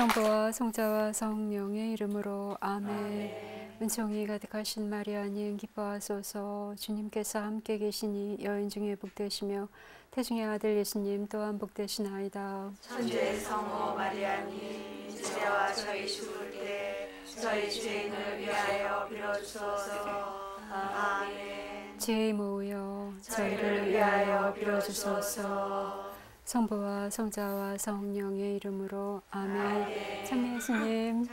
성부와 성자와 성령의 이름으로 아멘. 아멘. 은총이 가득하신 마리아님 기뻐하소서 주님께서 함께 계시니 여인 중에 복되시며 태중의 아들 예수님 또한 복되시나이다. 천주의 성모 마리아님 이제와 저희 죽을 때 저희 죄인을 위하여 빌어주소서. 아멘. 죄의 모여 저희를 위하여 빌어주소서. 성부와 성자와 성령의 이름으로 아멘. 참여 예수님.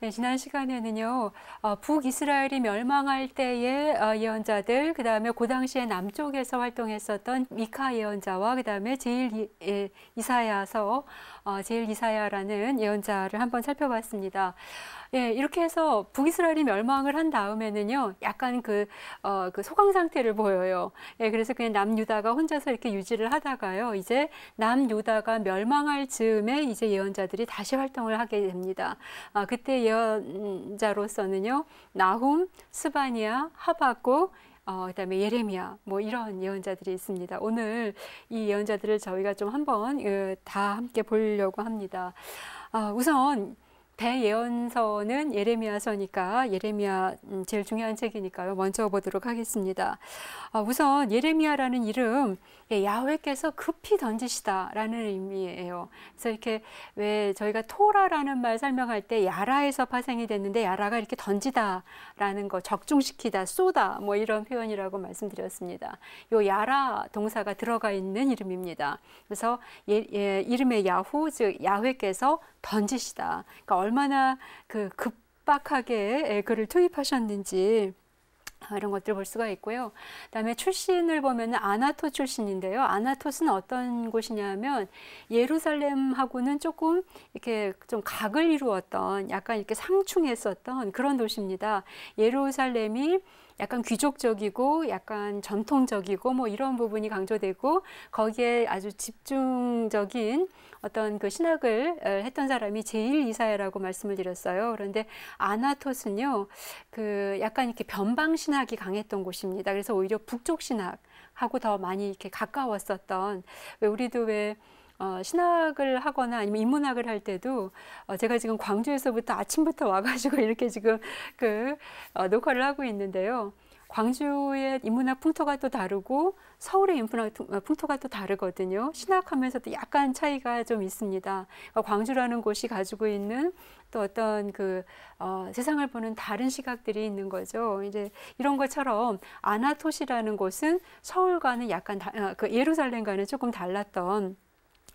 네, 지난 시간에는요 어, 북이스라엘이 멸망할 때의 어, 예언자들 그 다음에 그 당시에 남쪽에서 활동했었던 미카 예언자와 그 다음에 제일 예, 이사야서 어, 제일 이사야라는 예언자를 한번 살펴봤습니다. 예, 이렇게 해서 북이스라엘이 멸망을 한 다음에는요, 약간 그, 어, 그 소강 상태를 보여요. 예, 그래서 그냥 남유다가 혼자서 이렇게 유지를 하다가요, 이제 남유다가 멸망할 즈음에 이제 예언자들이 다시 활동을 하게 됩니다. 아, 그때 예언자로서는요, 나훔, 스바니아, 하바고, 어, 그다음에 예레미야 뭐 이런 예언자들이 있습니다. 오늘 이 예언자들을 저희가 좀 한번 예, 다 함께 보려고 합니다. 아, 우선 대예언서는 예레미야서니까 예레미야 음, 제일 중요한 책이니까요. 먼저 보도록 하겠습니다. 아, 우선 예레미야라는 이름 예, 야훼께서 급히 던지시다라는 의미예요. 그래서 이렇게 왜 저희가 토라라는 말 설명할 때 야라에서 파생이 됐는데 야라가 이렇게 던지다라는 거 적중시키다 쏘다 뭐 이런 표현이라고 말씀드렸습니다. 요 야라 동사가 들어가 있는 이름입니다. 그래서 예, 예, 이름의 야후 즉 야훼께서 던지시다. 그러니까 얼마나 그 급박하게 그를 투입하셨는지 이런 것들 을볼 수가 있고요. 그다음에 출신을 보면 아나토 출신인데요. 아나토스는 어떤 곳이냐면 예루살렘하고는 조금 이렇게 좀 각을 이루었던 약간 이렇게 상충했었던 그런 도시입니다. 예루살렘이 약간 귀족적이고 약간 전통적이고 뭐 이런 부분이 강조되고 거기에 아주 집중적인 어떤 그 신학을 했던 사람이 제일 이사야라고 말씀을 드렸어요. 그런데 아나토스는요, 그 약간 이렇게 변방 신학이 강했던 곳입니다. 그래서 오히려 북쪽 신학하고 더 많이 이렇게 가까웠었던 왜 우리도 왜 어, 신학을 하거나 아니면 인문학을 할 때도 어, 제가 지금 광주에서부터 아침부터 와가지고 이렇게 지금 그 어, 녹화를 하고 있는데요. 광주의 인문학 풍토가 또 다르고 서울의 인문학 어, 풍토가 또 다르거든요. 신학하면서도 약간 차이가 좀 있습니다. 그러니까 광주라는 곳이 가지고 있는 또 어떤 그 어, 세상을 보는 다른 시각들이 있는 거죠. 이제 이런 것처럼 아나토시라는 곳은 서울과는 약간 다, 어, 그 예루살렘과는 조금 달랐던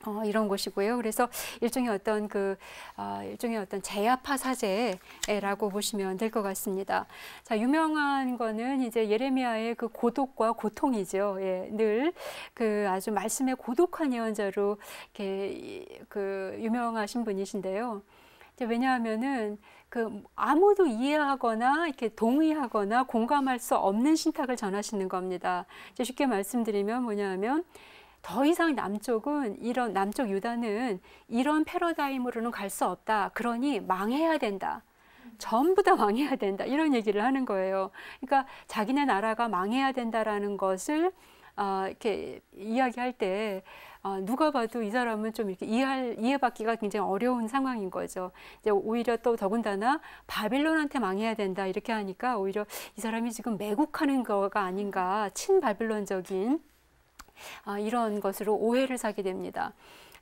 어, 이런 곳이고요. 그래서 일종의 어떤 그 어, 일종의 어떤 제야파 사제라고 보시면 될 것 같습니다. 자 유명한 거는 이제 예레미야의 그 고독과 고통이죠. 예, 늘 그 아주 말씀의 고독한 예언자로 이렇게 그 유명하신 분이신데요. 왜냐하면은 그 아무도 이해하거나 이렇게 동의하거나 공감할 수 없는 신탁을 전하시는 겁니다. 쉽게 말씀드리면 뭐냐하면 더 이상 남쪽은 이런 남쪽 유다는 이런 패러다임으로는 갈 수 없다. 그러니 망해야 된다. 전부 다 망해야 된다. 이런 얘기를 하는 거예요. 그러니까 자기네 나라가 망해야 된다라는 것을 어, 이렇게 이야기할 때 어, 누가 봐도 이 사람은 좀 이렇게 이해할, 이해받기가 굉장히 어려운 상황인 거죠. 이제 오히려 또 더군다나 바빌론한테 망해야 된다 이렇게 하니까 오히려 이 사람이 지금 매국하는 거가 아닌가 친바빌론적인 아, 이런 것으로 오해를 사게 됩니다.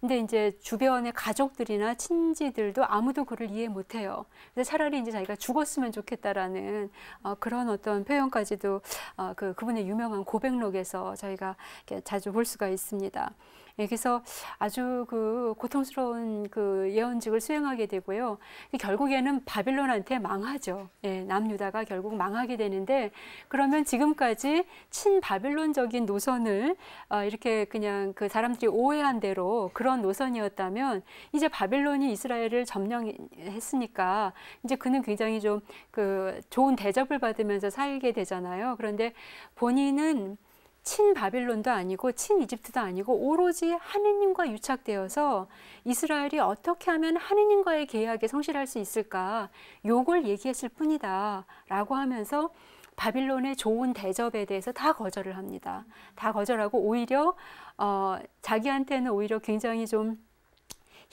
근데 이제 주변의 가족들이나 친지들도 아무도 그를 이해 못해요. 근데 차라리 이제 자기가 죽었으면 좋겠다라는 어, 그런 어떤 표현까지도 어, 그 그분의 유명한 고백록에서 저희가 자주 볼 수가 있습니다. 예, 그래서 아주 그 고통스러운 그 예언직을 수행하게 되고요. 그 결국에는 바빌론한테 망하죠. 예, 남유다가 결국 망하게 되는데 그러면 지금까지 친바빌론적인 노선을 어, 이렇게 그냥 그 사람들이 오해한 대로 그런 노선이었다면 이제 바빌론이 이스라엘을 점령했으니까 이제 그는 굉장히 좀 그 좋은 대접을 받으면서 살게 되잖아요. 그런데 본인은 친바빌론도 아니고 친이집트도 아니고 오로지 하느님과 유착되어서 이스라엘이 어떻게 하면 하느님과의 계약에 성실할 수 있을까 요걸 얘기했을 뿐이다 라고 하면서 바빌론의 좋은 대접에 대해서 다 거절을 합니다. 다 거절하고 오히려 어, 자기한테는 오히려 굉장히 좀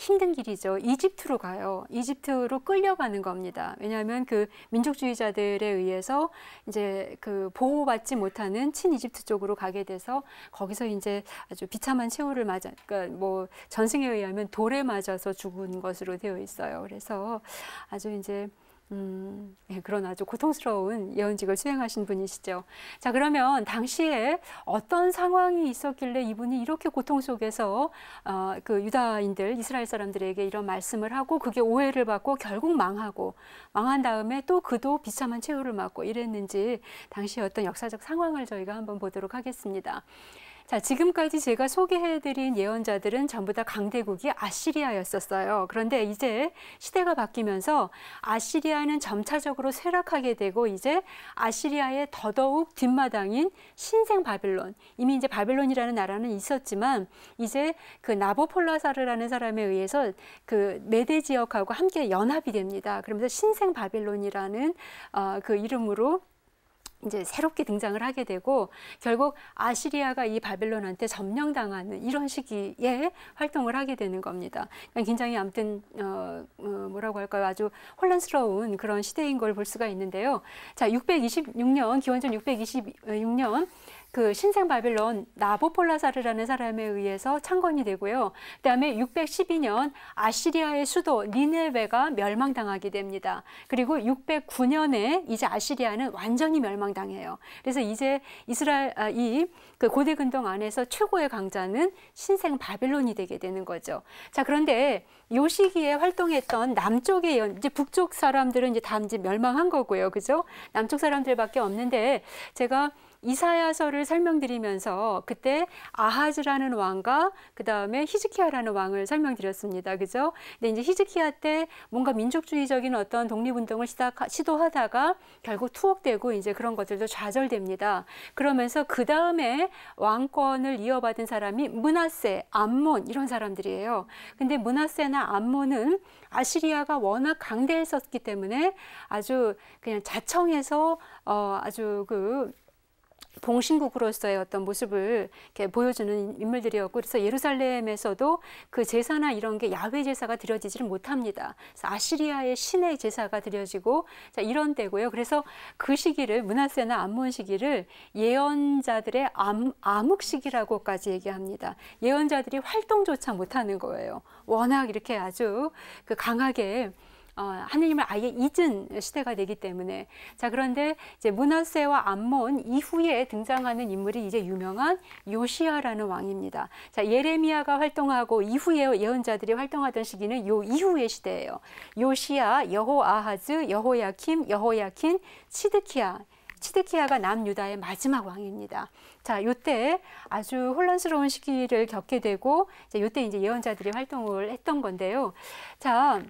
힘든 길이죠. 이집트로 가요. 이집트로 끌려가는 겁니다. 왜냐하면 그 민족주의자들에 의해서 이제 그 보호받지 못하는 친이집트 쪽으로 가게 돼서 거기서 이제 아주 비참한 최후를 맞아, 그러니까 뭐 전승에 의하면 돌에 맞아서 죽은 것으로 되어 있어요. 그래서 아주 이제 음, 예, 그런 아주 고통스러운 예언직을 수행하신 분이시죠. 자, 그러면 당시에 어떤 상황이 있었길래 이분이 이렇게 고통 속에서 어, 그 유다인들, 이스라엘 사람들에게 이런 말씀을 하고 그게 오해를 받고 결국 망하고 망한 다음에 또 그도 비참한 최후를 맞고 이랬는지 당시 어떤 역사적 상황을 저희가 한번 보도록 하겠습니다. 자, 지금까지 제가 소개해드린 예언자들은 전부 다 강대국이 아시리아였었어요. 그런데 이제 시대가 바뀌면서 아시리아는 점차적으로 쇠락하게 되고 이제 아시리아의 더더욱 뒷마당인 신생 바빌론, 이미 이제 바빌론이라는 나라는 있었지만 이제 그 나보폴라사르라는 사람에 의해서 그 메대 지역하고 함께 연합이 됩니다. 그러면서 신생 바빌론이라는 어, 그 이름으로 이제 새롭게 등장을 하게 되고 결국 아시리아가 이 바벨론한테 점령당하는 이런 시기에 활동을 하게 되는 겁니다. 그러니까 굉장히 아무튼 어, 어, 뭐라고 할까요? 아주 혼란스러운 그런 시대인 걸 볼 수가 있는데요. 자, 626년 기원전 626년 그 신생 바빌론 나보폴라사르라는 사람에 의해서 창건이 되고요. 그다음에 612년 아시리아의 수도 니네베가 멸망당하게 됩니다. 그리고 609년에 이제 아시리아는 완전히 멸망당해요. 그래서 이제 이스라엘 아, 이 그 고대 근동 안에서 최고의 강자는 신생 바빌론이 되게 되는 거죠. 자, 그런데 요 시기에 활동했던 남쪽의 연, 이제 북쪽 사람들은 이제 다 이제 멸망한 거고요. 그죠? 남쪽 사람들밖에 없는데 제가 이사야서를 설명드리면서 그때 아하즈라는 왕과 그 다음에 히즈키아라는 왕을 설명드렸습니다. 그죠? 근데 이제 히즈키아때 뭔가 민족주의적인 어떤 독립운동을 시도하다가 결국 투옥되고 이제 그런 것들도 좌절됩니다. 그러면서 그 다음에 왕권을 이어받은 사람이 문하세, 암몬 이런 사람들이에요. 근데 문하세나 암몬은 아시리아가 워낙 강대했었기 때문에 아주 그냥 자청해서 어 아주 그 봉신국으로서의 어떤 모습을 보여주는 인물들이었고 그래서 예루살렘에서도 그 제사나 이런 게 야외 제사가 드려지지를 못합니다. 아시리아의 신의 제사가 드려지고 자 이런 때고요. 그래서 그 시기를 문하세나 암몬 시기를 예언자들의 암, 암흑 시기라고까지 얘기합니다. 예언자들이 활동조차 못하는 거예요. 워낙 이렇게 아주 그 강하게 어, 하느님을 아예 잊은 시대가 되기 때문에 자 그런데 이제 문하세와 암몬 이후에 등장하는 인물이 이제 유명한 요시아라는 왕입니다. 자 예레미야가 활동하고 이후에 예언자들이 활동하던 시기는 요 이후의 시대예요. 요시아, 여호아하즈, 여호야킴, 여호야킨, 치드키야 치드키야가 남유다의 마지막 왕입니다. 자, 요 때 아주 혼란스러운 시기를 겪게 되고, 이제 요때 이제 예언자들이 활동을 했던 건데요. 자,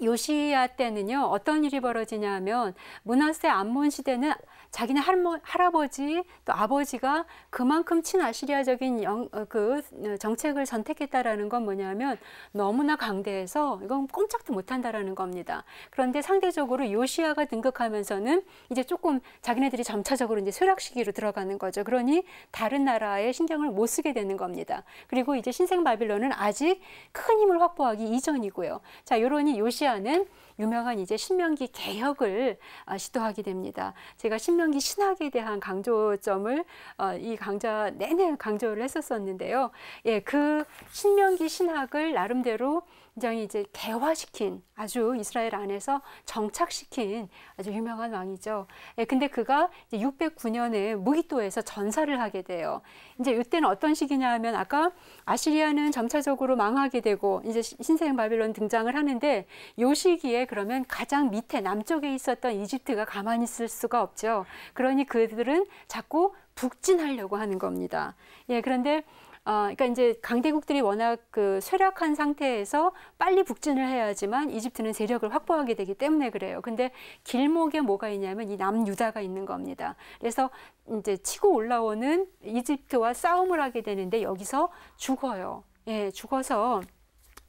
요시야 때는요 어떤 일이 벌어지냐 하면 문하세 암몬 시대는 자기네 할머, 할아버지 또 아버지가 그만큼 친아시리아적인 영, 어, 그 어, 정책을 선택했다라는 건 뭐냐면 너무나 강대해서 이건 꼼짝도 못한다라는 겁니다. 그런데 상대적으로 요시아가 등극하면서는 이제 조금 자기네들이 점차적으로 이제 쇠락 시기로 들어가는 거죠. 그러니 다른 나라에 신경을 못 쓰게 되는 겁니다. 그리고 이제 신생 바빌론은 아직 큰 힘을 확보하기 이전이고요. 자, 요런이 요시아는 유명한 이제 신명기 개혁을 아, 시도하게 됩니다. 제가 신명기 신학에 대한 강조점을 어, 이 강좌 내내 강조를 했었었는데요. 예, 그 신명기 신학을 나름대로 굉장히 이제 개화시킨 아주 이스라엘 안에서 정착시킨 아주 유명한 왕이죠. 예, 근데 그가 609년에 무기토에서 전사를 하게 돼요. 이제 이때는 어떤 시기냐 하면 아까 아시리아는 점차적으로 망하게 되고 이제 신생 바빌론 등장을 하는데 요 시기에 그러면 가장 밑에 남쪽에 있었던 이집트가 가만히 있을 수가 없죠. 그러니 그들은 자꾸 북진하려고 하는 겁니다. 예, 그런데 어, 그러니까 이제 강대국들이 워낙 그 쇠락한 상태에서 빨리 북진을 해야지만 이집트는 세력을 확보하게 되기 때문에 그래요. 근데 길목에 뭐가 있냐면 이 남유다가 있는 겁니다. 그래서 이제 치고 올라오는 이집트와 싸움을 하게 되는데 여기서 죽어요. 예, 죽어서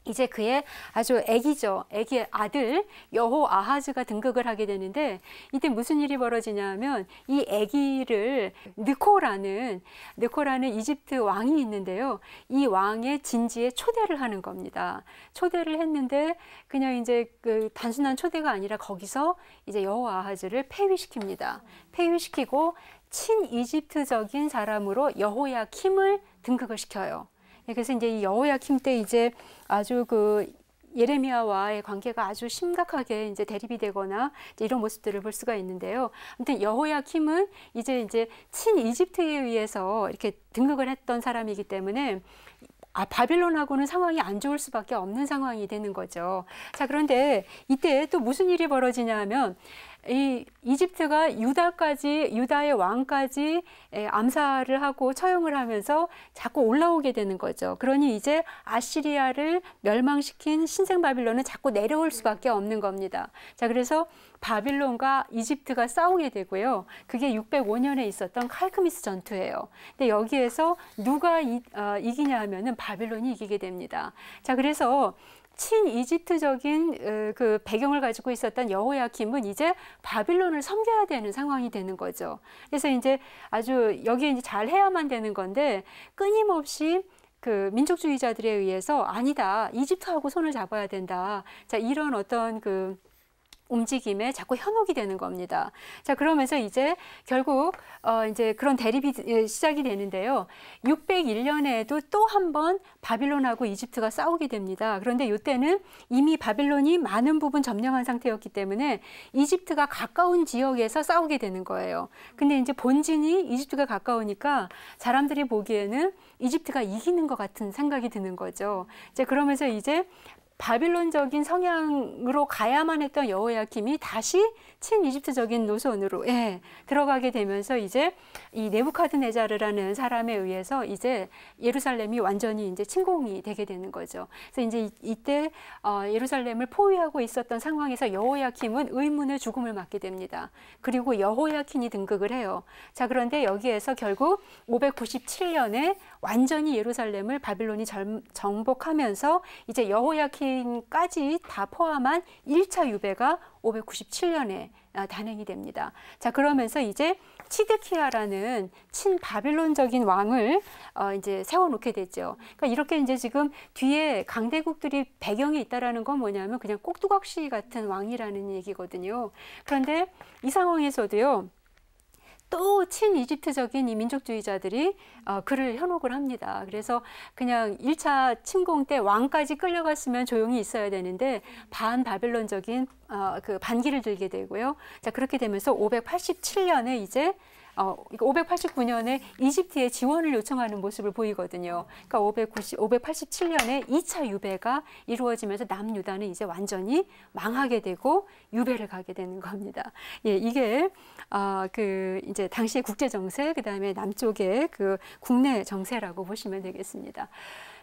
이제 그의 아주 애기죠. 애기 아들 여호 아하즈가 등극을 하게 되는데 이때 무슨 일이 벌어지냐면 이 애기를 느코라는 느코라는 이집트 왕이 있는데요. 이 왕의 진지에 초대를 하는 겁니다. 초대를 했는데 그냥 이제 그 단순한 초대가 아니라 거기서 이제 여호 아하즈를 폐위시킵니다. 폐위시키고 친이집트적인 사람으로 여호야 킴을 등극을 시켜요. 예, 그래서 이제 여호야킴 때 이제 아주 그 예레미야와의 관계가 아주 심각하게 이제 대립이 되거나 이제 이런 모습들을 볼 수가 있는데요. 아무튼 여호야킴은 이제 이제 친 이집트에 의해서 이렇게 등극을 했던 사람이기 때문에 아, 바빌론하고는 상황이 안 좋을 수밖에 없는 상황이 되는 거죠. 자, 그런데 이때 또 무슨 일이 벌어지냐 하면 이 이집트가 유다까지 유다의 왕까지 암살을 하고 처형을 하면서 자꾸 올라오게 되는 거죠. 그러니 이제 아시리아를 멸망시킨 신생 바빌론은 자꾸 내려올 수밖에 없는 겁니다. 자, 그래서 바빌론과 이집트가 싸우게 되고요. 그게 605년에 있었던 칼크미스 전투예요. 근데 여기에서 누가 이, 어, 이기냐 하면은 바빌론이 이기게 됩니다. 자, 그래서 친이집트적인 어, 그 배경을 가지고 있었던 여호야킴은 이제 바빌론을 섬겨야 되는 상황이 되는 거죠. 그래서 이제 아주 여기에 이제 잘 해야만 되는 건데 끊임없이 그 민족주의자들에 의해서 아니다 이집트하고 손을 잡아야 된다. 자 이런 어떤 그 움직임에 자꾸 현혹이 되는 겁니다. 자, 그러면서 이제 결국 어 이제 그런 대립이 예, 시작이 되는데요. 601년에도 또 한 번 바빌론하고 이집트가 싸우게 됩니다. 그런데 이때는 이미 바빌론이 많은 부분 점령한 상태였기 때문에 이집트가 가까운 지역에서 싸우게 되는 거예요. 근데 이제 본진이 이집트가 가까우니까 사람들이 보기에는 이집트가 이기는 것 같은 생각이 드는 거죠. 이제 그러면서 이제 바빌론적인 성향으로 가야만 했던 여호야킴이 다시 친이집트적인 노선으로 예, 들어가게 되면서 이제 이 네부카드네자르라는 사람에 의해서 이제 예루살렘이 완전히 이제 침공이 되게 되는 거죠. 그래서 이제 이때 어, 예루살렘을 포위하고 있었던 상황에서 여호야킴은 의문의 죽음을 맞게 됩니다. 그리고 여호야킨이 등극을 해요. 자 그런데 여기에서 결국 597년에 완전히 예루살렘을 바빌론이 절, 정복하면서 이제 여호야킨까지 다 포함한 1차 유배가 597년에 아, 단행이 됩니다. 자, 그러면서 이제 치드키아라는 친 바빌론적인 왕을 어, 이제 세워놓게 되죠. 그러니까 이렇게 이제 지금 뒤에 강대국들이 배경에 있다라는 건 뭐냐면 그냥 꼭두각시 같은 왕이라는 얘기거든요. 그런데 이 상황에서도요. 또 친이집트적인 이 민족주의자들이 어, 그를 현혹을 합니다. 그래서 그냥 1차 침공 때 왕까지 끌려갔으면 조용히 있어야 되는데 반 바벨론적인 어, 그 반기를 들게 되고요. 자 그렇게 되면서 587년에 이제 어, 589년에 그러니까 이집트에 지원을 요청하는 모습을 보이거든요. 그러니까 590, 587년에 2차 유배가 이루어지면서 남유다는 이제 완전히 망하게 되고 유배를 가게 되는 겁니다. 예, 이게 어, 그 이제 당시의 국제 정세, 그 다음에 남쪽의 그 국내 정세라고 보시면 되겠습니다.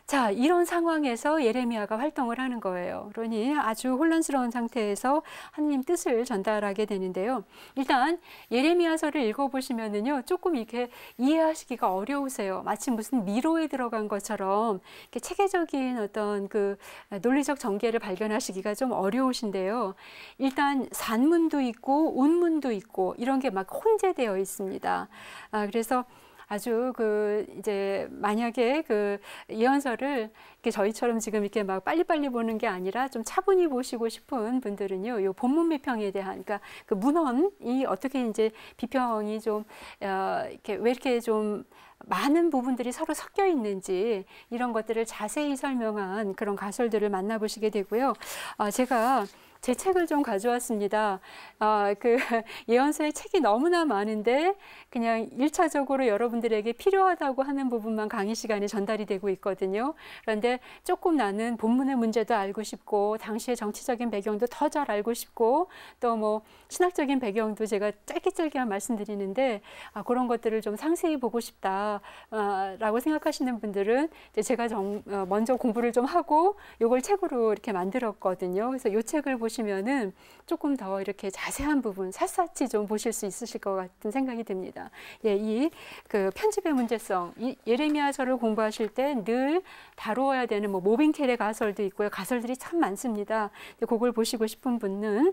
자, 이런 상황에서 예레미야가 활동을 하는 거예요. 그러니 아주 혼란스러운 상태에서 하나님 뜻을 전달하게 되는데요. 일단 예레미야서를 읽어보시면은요, 조금 이렇게 이해하시기가 어려우세요. 마치 무슨 미로에 들어간 것처럼 이렇게 체계적인 어떤 그 논리적 전개를 발견하시기가 좀 어려우신데요. 일단 산문도 있고 운문도 있고 이런 게 막 혼재되어 있습니다. 아, 그래서 아주 그 이제 만약에 그 예언서를 이렇게 저희처럼 지금 이렇게 막 빨리빨리 보는 게 아니라 좀 차분히 보시고 싶은 분들은요. 요 본문 비평에 대한 그러니까 그 문헌이 어떻게 이제 비평이 좀 어, 이렇게 왜 이렇게 좀 많은 부분들이 서로 섞여 있는지 이런 것들을 자세히 설명한 그런 가설들을 만나보시게 되고요. 어, 제가 제 책을 좀 가져왔습니다. 아, 그 예언서의 책이 너무나 많은데 그냥 일차적으로 여러분들에게 필요하다고 하는 부분만 강의 시간에 전달이 되고 있거든요. 그런데 조금 나는 본문의 문제도 알고 싶고 당시의 정치적인 배경도 더 잘 알고 싶고 또 뭐 신학적인 배경도 제가 짧게 짧게 말씀드리는데 아, 그런 것들을 좀 상세히 보고 싶다라고 아, 생각하시는 분들은 제가 정, 어, 먼저 공부를 좀 하고 이걸 책으로 이렇게 만들었거든요. 그래서 이 책을 보시 면 보시면은 조금 더 이렇게 자세한 부분 샅샅이 좀 보실 수 있으실 것 같은 생각이 듭니다. 예, 이 그 편집의 문제성, 이 예레미야서를 공부하실 때 늘 다루어야 되는 뭐 모빙켈의 가설도 있고요, 가설들이 참 많습니다. 그걸 보시고 싶은 분은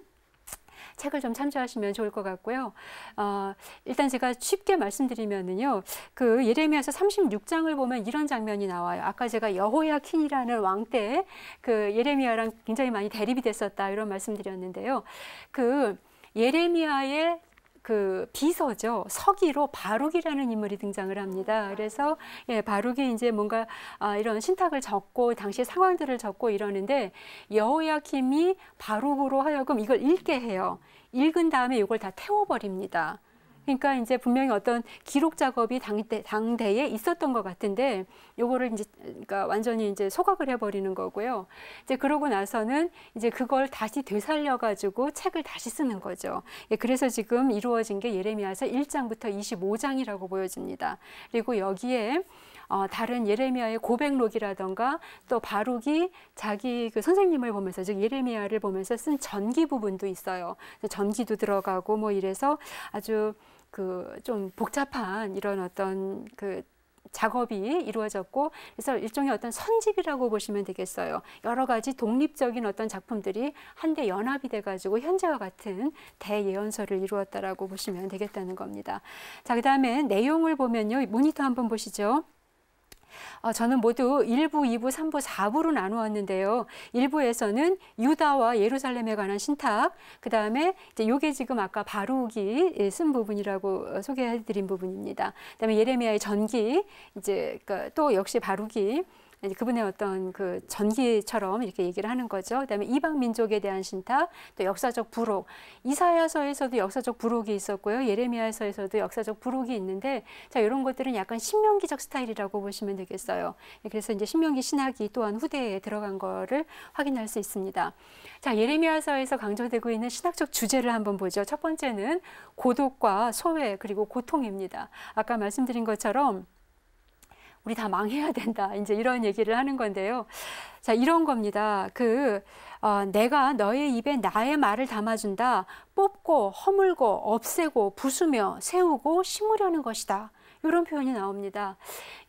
책을 좀 참조하시면 좋을 것 같고요. 어, 일단 제가 쉽게 말씀드리면은요. 그 예레미야서 36장을 보면 이런 장면이 나와요. 아까 제가 여호야킨이라는 왕 때 그 예레미야랑 굉장히 많이 대립이 됐었다 이런 말씀드렸는데요. 그 예레미야의 그 비서죠. 서기로 바룩이라는 인물이 등장을 합니다. 그래서 예, 바룩이 이제 뭔가 아, 이런 신탁을 적고 당시 상황들을 적고 이러는데 여호야킴이 바룩으로 하여금 이걸 읽게 해요. 읽은 다음에 이걸 다 태워버립니다. 그러니까 이제 분명히 어떤 기록 작업이 당대, 당대에 있었던 것 같은데 요거를 이제 그러니까 완전히 이제 소각을 해버리는 거고요. 이제 그러고 나서는 이제 그걸 다시 되살려 가지고 책을 다시 쓰는 거죠. 예, 그래서 지금 이루어진 게 예레미야서 1장부터 25장이라고 보여집니다. 그리고 여기에 어, 다른 예레미야의 고백록이라던가 또 바룩이 자기 그 선생님을 보면서 즉 예레미야를 보면서 쓴 전기 부분도 있어요. 전기도 들어가고 뭐 이래서 아주 그좀 복잡한 이런 어떤 그 작업이 이루어졌고 그래서 일종의 어떤 선집이라고 보시면 되겠어요. 여러 가지 독립적인 어떤 작품들이 한데 연합이 돼가지고 현재와 같은 대예언서를 이루었다라고 보시면 되겠다는 겁니다. 자, 그 다음에 내용을 보면요. 모니터 한번 보시죠. 어, 저는 모두 1부, 2부, 3부, 4부로 나누었는데요. 1부에서는 유다와 예루살렘에 관한 신탁, 그 다음에 이제 요게 지금 아까 바룩이 예, 쓴 부분이라고 어, 소개해드린 부분입니다. 그 다음에 예레미야의 전기, 이제 그러니까 또 역시 바룩기 그분의 어떤 그 전기처럼 이렇게 얘기를 하는 거죠. 그다음에 이방 민족에 대한 신탁, 또 역사적 부록. 이사야서에서도 역사적 부록이 있었고요. 예레미야서에서도 역사적 부록이 있는데 자, 이런 것들은 약간 신명기적 스타일이라고 보시면 되겠어요. 예, 그래서 이제 신명기 신학이 또한 후대에 들어간 거를 확인할 수 있습니다. 자, 예레미야서에서 강조되고 있는 신학적 주제를 한번 보죠. 첫 번째는 고독과 소외 그리고 고통입니다. 아까 말씀드린 것처럼 우리 다 망해야 된다. 이제 이런 얘기를 하는 건데요. 자, 이런 겁니다. 그, 어, 내가 너의 입에 나의 말을 담아준다. 뽑고, 허물고, 없애고, 부수며, 세우고, 심으려는 것이다. 이런 표현이 나옵니다.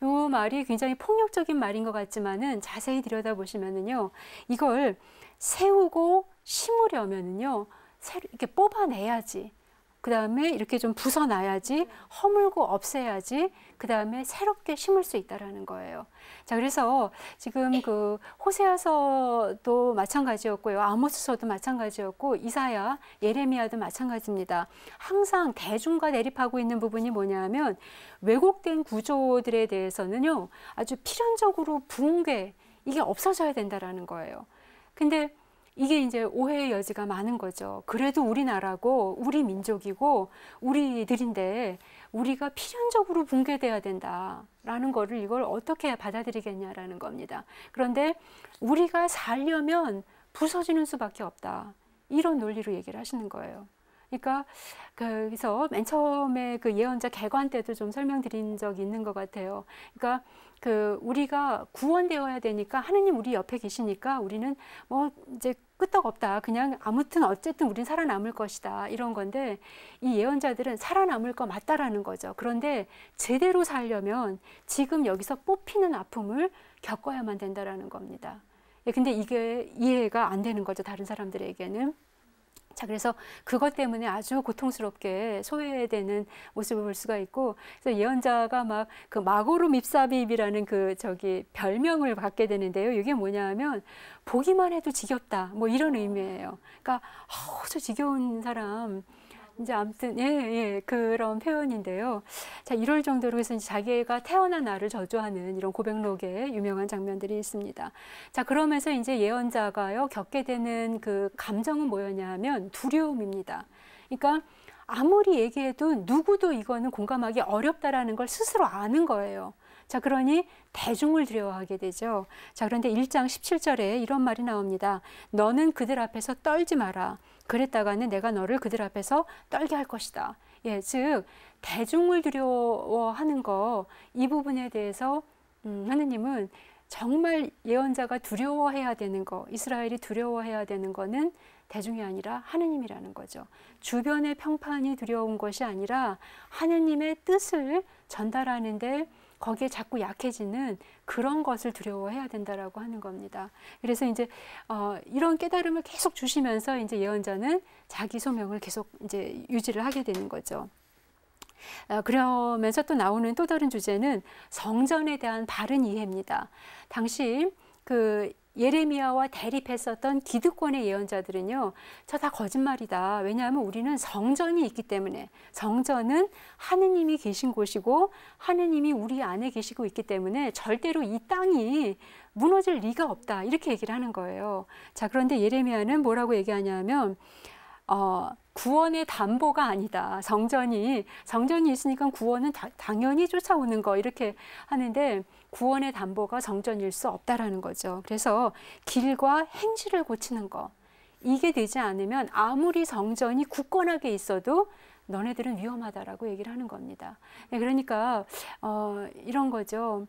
이 말이 굉장히 폭력적인 말인 것 같지만은 자세히 들여다보시면은요, 이걸 세우고 심으려면은요, 새로, 이렇게 뽑아내야지. 그 다음에 이렇게 좀 부숴놔야지 허물고 없애야지 그 다음에 새롭게 심을 수 있다라는 거예요. 자 그래서 지금 그 호세아서도 마찬가지였고요, 아모스서도 마찬가지였고 이사야, 예레미야도 마찬가지입니다. 항상 대중과 대립하고 있는 부분이 뭐냐면 왜곡된 구조들에 대해서는요 아주 필연적으로 붕괴 이게 없어져야 된다라는 거예요. 근데 이게 이제 오해의 여지가 많은 거죠. 그래도 우리나라고 우리 민족이고 우리들인데 우리가 필연적으로 붕괴돼야 된다라는 거를 이걸 어떻게 받아들이겠냐라는 겁니다. 그런데 우리가 살려면 부서지는 수밖에 없다. 이런 논리로 얘기를 하시는 거예요. 그러니까 그래서 맨 처음에 그 예언자 개관 때도 좀 설명드린 적이 있는 것 같아요. 그러니까 그 우리가 구원되어야 되니까 하느님 우리 옆에 계시니까 우리는 뭐 이제 끄떡없다. 그냥 아무튼 어쨌든 우린 살아남을 것이다. 이런 건데 이 예언자들은 살아남을 거 맞다라는 거죠. 그런데 제대로 살려면 지금 여기서 뽑히는 아픔을 겪어야만 된다라는 겁니다. 예, 근데 이게 이해가 안 되는 거죠. 다른 사람들에게는. 자, 그래서 그것 때문에 아주 고통스럽게 소외되는 모습을 볼 수가 있고, 그래서 예언자가 막 그 마고로 밉사비입이라는 그 저기 별명을 받게 되는데요. 이게 뭐냐면, 하 보기만 해도 지겹다. 뭐 이런 의미예요. 그러니까, 어, 저 지겨운 사람, 이제 아무튼 예, 예, 그런 표현인데요. 자, 이럴 정도로 해서 자기가 태어난 날을 저주하는 이런 고백록에 유명한 장면들이 있습니다. 자, 그러면서 이제 예언자가요, 겪게 되는 그 감정은 뭐였냐면 두려움입니다. 그러니까 아무리 얘기해도 누구도 이거는 공감하기 어렵다라는 걸 스스로 아는 거예요. 자, 그러니 대중을 두려워하게 되죠. 자, 그런데 1장 17절에 이런 말이 나옵니다. 너는 그들 앞에서 떨지 마라. 그랬다가는 내가 너를 그들 앞에서 떨게 할 것이다. 예, 즉 대중을 두려워하는 거 이 부분에 대해서 음, 하느님은 정말 예언자가 두려워해야 되는 거, 이스라엘이 두려워해야 되는 거는 대중이 아니라 하느님이라는 거죠. 주변의 평판이 두려운 것이 아니라 하느님의 뜻을 전달하는데 거기에 자꾸 약해지는 그런 것을 두려워해야 된다라고 하는 겁니다. 그래서 이제 어, 이런 깨달음을 계속 주시면서 이제 예언자는 자기 소명을 계속 이제 유지를 하게 되는 거죠. 어, 그러면서 또 나오는 또 다른 주제는 성전에 대한 바른 이해입니다. 당시 그 예레미야와 대립했었던 기득권의 예언자들은요, 저 다 거짓말이다. 왜냐하면 우리는 성전이 있기 때문에 성전은 하느님이 계신 곳이고 하느님이 우리 안에 계시고 있기 때문에 절대로 이 땅이 무너질 리가 없다. 이렇게 얘기를 하는 거예요. 자, 그런데 예레미야는 뭐라고 얘기하냐면 어, 구원의 담보가 아니다. 성전이 성전이 있으니까 구원은 다, 당연히 쫓아오는 거 이렇게 하는데 구원의 담보가 정전일 수 없다라는 거죠. 그래서 길과 행실을 고치는 거. 이게 되지 않으면 아무리 정전이 굳건하게 있어도 너네들은 위험하다라고 얘기를 하는 겁니다. 네, 그러니까 어, 이런 거죠.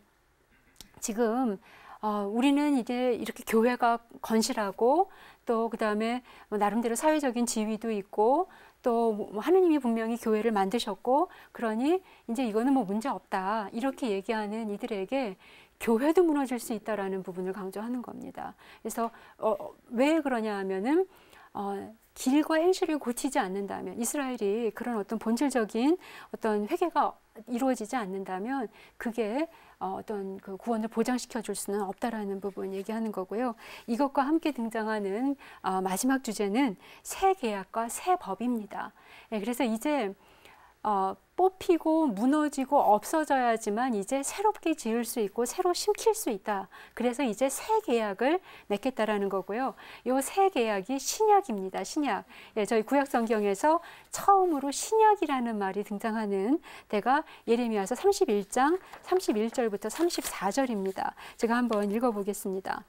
지금 어, 우리는 이제 이렇게 교회가 건실하고 또 그다음에 뭐 나름대로 사회적인 지위도 있고 또 뭐 하느님이 분명히 교회를 만드셨고 그러니 이제 이거는 뭐 문제 없다 이렇게 얘기하는 이들에게 교회도 무너질 수 있다라는 부분을 강조하는 겁니다. 그래서 어, 어 왜 그러냐 하면은 어, 길과 행실을 고치지 않는다면 이스라엘이 그런 어떤 본질적인 어떤 회개가 이루어지지 않는다면 그게 어, 떤그 구원을 보장시켜 줄 수는 없다라는 부분 얘기하는 거고요. 이것과 함께 등장하는 어, 마지막 주제는 새 계약과 새 법입니다. 예, 그래서 이제 어, 뽑히고 무너지고 없어져야지만 이제 새롭게 지을 수 있고 새로 심킬 수 있다. 그래서 이제 새 계약을 맺겠다라는 거고요. 요 새 계약이 신약입니다. 신약. 예, 저희 구약 성경에서 처음으로 신약이라는 말이 등장하는 때가 예레미야서 31장 31절부터 34절입니다. 제가 한번 읽어 보겠습니다.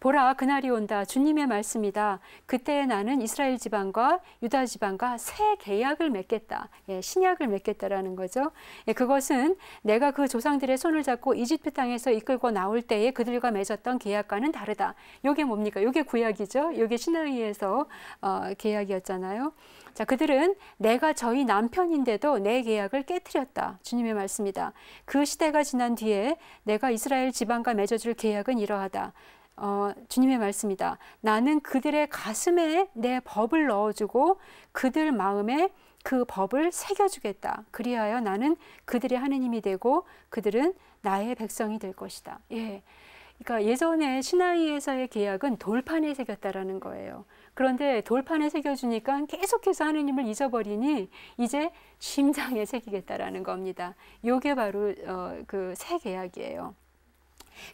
보라 그날이 온다 주님의 말씀이다. 그때에 나는 이스라엘 지방과 유다 지방과 새 계약을 맺겠다. 예, 신약을 맺겠다라는 거죠. 예, 그것은 내가 그 조상들의 손을 잡고 이집트 땅에서 이끌고 나올 때에 그들과 맺었던 계약과는 다르다. 이게 뭡니까? 이게 구약이죠. 이게 신앙의에서 어, 계약이었잖아요. 자, 그들은 내가 저희 남편인데도 내 계약을 깨뜨렸다. 주님의 말씀이다. 그 시대가 지난 뒤에 내가 이스라엘 지방과 맺어줄 계약은 이러하다. 어, 주님의 말씀이다. 나는 그들의 가슴에 내 법을 넣어주고 그들 마음에 그 법을 새겨주겠다. 그리하여 나는 그들의 하느님이 되고 그들은 나의 백성이 될 것이다. 예. 그러니까 예전에 시나이에서의 계약은 돌판에 새겼다라는 거예요. 그런데 돌판에 새겨주니까 계속해서 하느님을 잊어버리니 이제 심장에 새기겠다라는 겁니다. 요게 바로 어, 그새 계약이에요.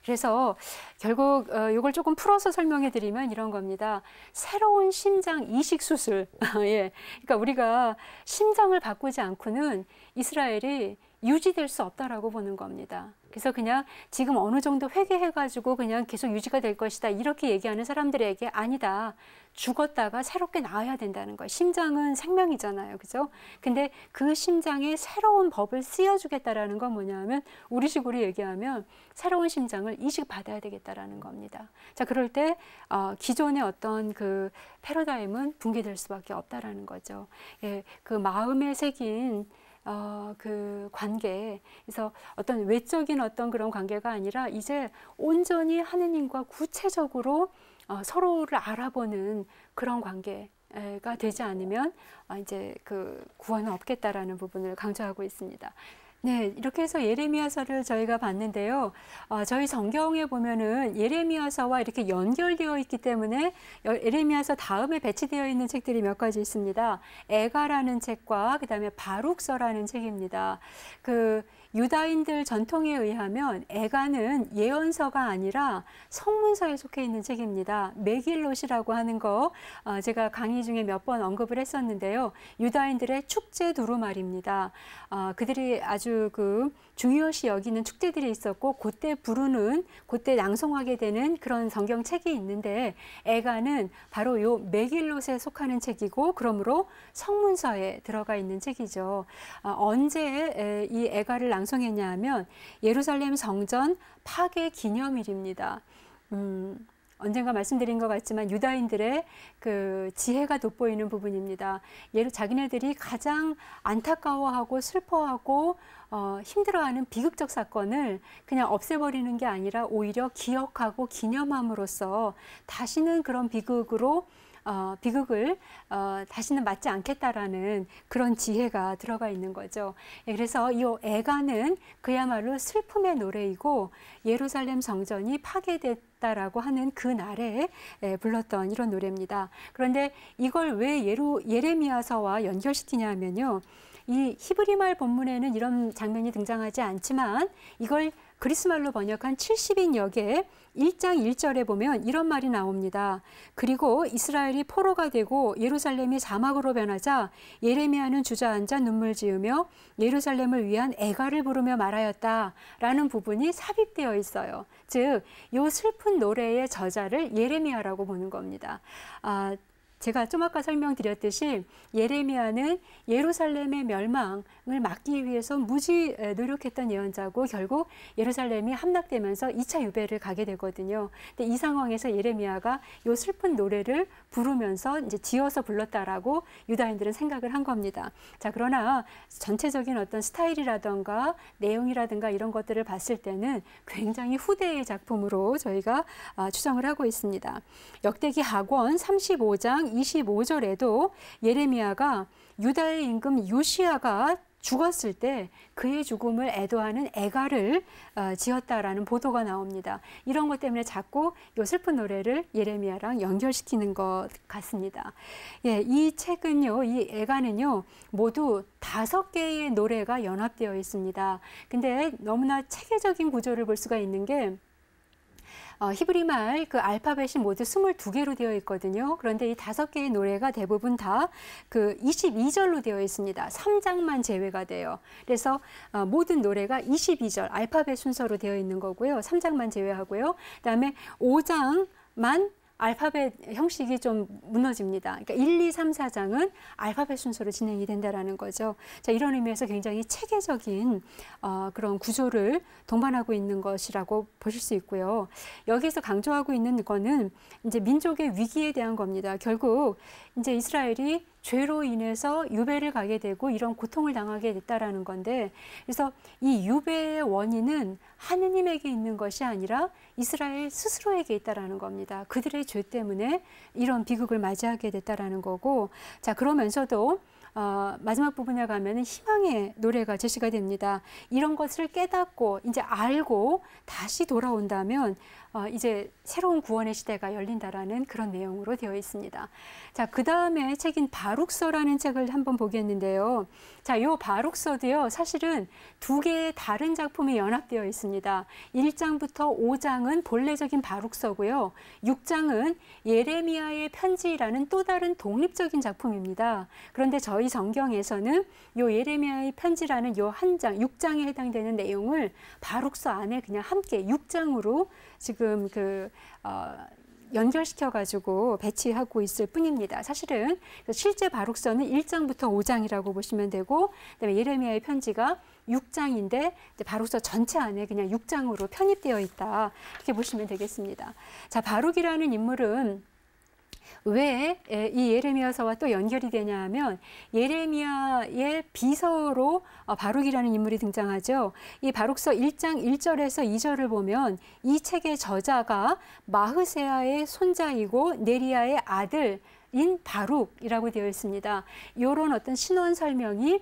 그래서 결국 이걸 어, 조금 풀어서 설명해 드리면 이런 겁니다. 새로운 심장 이식 수술. 예. 그러니까 우리가 심장을 바꾸지 않고는 이스라엘이 유지될 수 없다라고 보는 겁니다. 그래서 그냥 지금 어느 정도 회개해가지고 그냥 계속 유지가 될 것이다. 이렇게 얘기하는 사람들에게 아니다. 죽었다가 새롭게 나와야 된다는 거예요. 심장은 생명이잖아요. 그죠? 근데 그 심장에 새로운 법을 쓰여주겠다라는 건 뭐냐면 우리식으로 얘기하면 새로운 심장을 이식받아야 되겠다라는 겁니다. 자, 그럴 때 어, 기존의 어떤 그 패러다임은 붕괴될 수밖에 없다라는 거죠. 예, 그 마음에 새긴 어, 그 관계, 그래서 어떤 외적인 어떤 그런 관계가 아니라 이제 온전히 하느님과 구체적으로 어, 서로를 알아보는 그런 관계가 되지 않으면 아, 이제 그 구원은 없겠다라는 부분을 강조하고 있습니다. 네, 이렇게 해서 예레미야서를 저희가 봤는데요. 어, 저희 성경에 보면은 예레미야서와 이렇게 연결되어 있기 때문에 예레미야서 다음에 배치되어 있는 책들이 몇 가지 있습니다. 에가라는 책과 그다음에 바룩서라는 책입니다. 그 유다인들 전통에 의하면 에가는 예언서가 아니라 성문서에 속해 있는 책입니다. 메길롯이라고 하는 거 어, 제가 강의 중에 몇 번 언급을 했었는데요. 유다인들의 축제 두루말입니다. 어, 그들이 아주 그 중요시 여기는 축제들이 있었고 그때 부르는 그때 낭송하게 되는 그런 성경책이 있는데 애가는 바로 요 메길롯에 속하는 책이고 그러므로 성문서에 들어가 있는 책이죠. 아, 언제 이 애가를 낭송했냐 하면 예루살렘 성전 파괴 기념일입니다. 음, 언젠가 말씀드린 것 같지만 유다인들의 그 지혜가 돋보이는 부분입니다. 예로 자기네들이 가장 안타까워하고 슬퍼하고 어, 힘들어하는 비극적 사건을 그냥 없애버리는 게 아니라 오히려 기억하고 기념함으로써 다시는 그런 비극으로 어, 비극을 어, 다시는 맞지 않겠다라는 그런 지혜가 들어가 있는 거죠. 예, 그래서 이 애가는 그야말로 슬픔의 노래이고 예루살렘 성전이 파괴됐다라고 하는 그 날에 예, 불렀던 이런 노래입니다. 그런데 이걸 왜 예루, 예레미야서와 연결시키냐면요. 이 히브리말 본문에는 이런 장면이 등장하지 않지만 이걸 그리스말로 번역한 70인 역기에 1장 1절에 보면 이런 말이 나옵니다. 그리고 이스라엘이 포로가 되고 예루살렘이 자막으로 변하자 예레미야는 주저앉아 눈물 지으며 예루살렘을 위한 애가를 부르며 말하였다라는 부분이 삽입되어 있어요. 즉, 요 슬픈 노래의 저자를 예레미야라고 보는 겁니다. 아, 제가 좀 아까 설명드렸듯이 예레미야는 예루살렘의 멸망을 막기 위해서 무지 노력했던 예언자고 결국 예루살렘이 함락되면서 2차 유배를 가게 되거든요. 근데 이 상황에서 예레미야가 이 슬픈 노래를 부르면서 이제 지어서 불렀다라고 유다인들은 생각을 한 겁니다. 자, 그러나 전체적인 어떤 스타일이라던가 내용이라든가 이런 것들을 봤을 때는 굉장히 후대의 작품으로 저희가 아, 추정을 하고 있습니다. 역대기 학원 35장 25절에도 예레미야가 유다의 임금 요시아가 죽었을 때 그의 죽음을 애도하는 애가를 어, 지었다라는 보도가 나옵니다. 이런 것 때문에 자꾸 요 슬픈 노래를 예레미야랑 연결시키는 것 같습니다. 예, 이 책은요, 이 애가는요, 모두 다섯 개의 노래가 연합되어 있습니다. 근데 너무나 체계적인 구조를 볼 수가 있는 게 어, 히브리말 그 알파벳이 모두 22개로 되어 있거든요. 그런데 이 다섯 개의 노래가 대부분 다 그 22절로 되어 있습니다. 3장만 제외가 돼요. 그래서 어, 모든 노래가 22절 알파벳 순서로 되어 있는 거고요. 3장만 제외하고요. 그다음에 5장만 알파벳 형식이 좀 무너집니다. 그러니까 1, 2, 3, 4장은 알파벳 순서로 진행이 된다라는 거죠. 자, 이런 의미에서 굉장히 체계적인 어, 그런 구조를 동반하고 있는 것이라고 보실 수 있고요. 여기서 강조하고 있는 거는 이제 민족의 위기에 대한 겁니다. 결국 이제 이스라엘이 죄로 인해서 유배를 가게 되고 이런 고통을 당하게 됐다라는 건데 그래서 이 유배의 원인은 하느님에게 있는 것이 아니라 이스라엘 스스로에게 있다라는 겁니다. 그들의 죄 때문에 이런 비극을 맞이하게 됐다라는 거고 자 그러면서도 어, 마지막 부분에 가면 희망의 노래가 제시가 됩니다. 이런 것을 깨닫고 이제 알고 다시 돌아온다면 어, 이제 새로운 구원의 시대가 열린다라는 그런 내용으로 되어 있습니다. 자, 그 다음에 책인 바룩서라는 책을 한번 보겠는데요. 자, 요 바룩서도요, 사실은 두 개의 다른 작품이 연합되어 있습니다. 1장부터 5장은 본래적인 바룩서고요. 6장은 예레미야의 편지라는 또 다른 독립적인 작품입니다. 그런데 저희 성경에서는 요 예레미야의 편지라는 요한 장, 6장에 해당되는 내용을 바룩서 안에 그냥 함께 6장으로 지금 그 어, 연결시켜 가지고 배치하고 있을 뿐입니다. 사실은 그 실제 바록서는 1장부터 5장이라고 보시면 되고 그다음에 예레미야의 편지가 6장인데 바록서 전체 안에 그냥 6장으로 편입되어 있다. 이렇게 보시면 되겠습니다. 자, 바록이라는 인물은 왜이 예레미야서와 또 연결이 되냐면 예레미야의 비서로 어, 바룩이라는 인물이 등장하죠. 이 바룩서 1장 1절에서 2절을 보면 이 책의 저자가 마흐세아의 손자이고 네리아의 아들인 바룩이라고 되어 있습니다. 이런 어떤 신원 설명이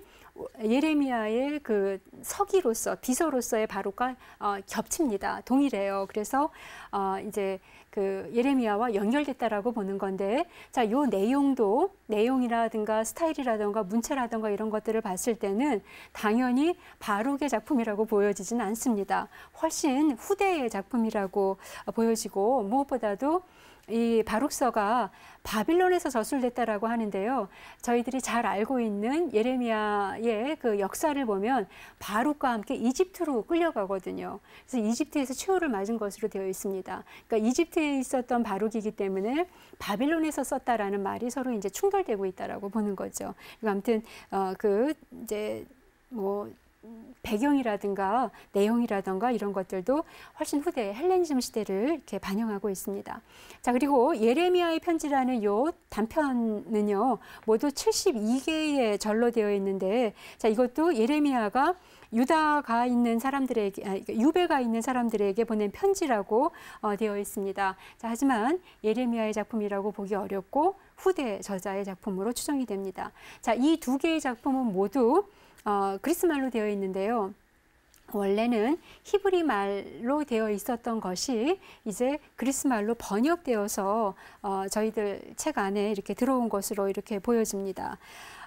예레미야의 그 서기로서 비서로서의 바로가 어, 겹칩니다. 동일해요. 그래서 어, 이제 그 예레미야와 연결됐다라고 보는 건데 자, 요 내용도 내용이라든가 스타일이라든가 문체라든가 이런 것들을 봤을 때는 당연히 바로의 작품이라고 보여지진 않습니다. 훨씬 후대의 작품이라고 보여지고 무엇보다도 이 바룩서가 바빌론에서 저술됐다라고 하는데요. 저희들이 잘 알고 있는 예레미야의 그 역사를 보면 바룩과 함께 이집트로 끌려가거든요. 그래서 이집트에서 최후를 맞은 것으로 되어 있습니다. 그러니까 이집트에 있었던 바룩이기 때문에 바빌론에서 썼다라는 말이 서로 이제 충돌되고 있다라고 보는 거죠. 그러니까 아무튼 어, 그 이제 뭐 배경이라든가 내용이라든가 이런 것들도 훨씬 후대 헬레니즘 시대를 이렇게 반영하고 있습니다. 자 그리고 예레미야의 편지라는 요 단편은요 모두 72개의 절로 되어 있는데 자 이것도 예레미야가 유다가 있는 사람들에게 아, 그러니까 유배가 있는 사람들에게 보낸 편지라고 어, 되어 있습니다. 자, 하지만 예레미야의 작품이라고 보기 어렵고 후대 저자의 작품으로 추정이 됩니다. 자, 이 두 개의 작품은 모두 어, 그리스 말로 되어 있는데요. 원래는 히브리 말로 되어 있었던 것이 이제 그리스 말로 번역되어서 어, 저희들 책 안에 이렇게 들어온 것으로 이렇게 보여집니다.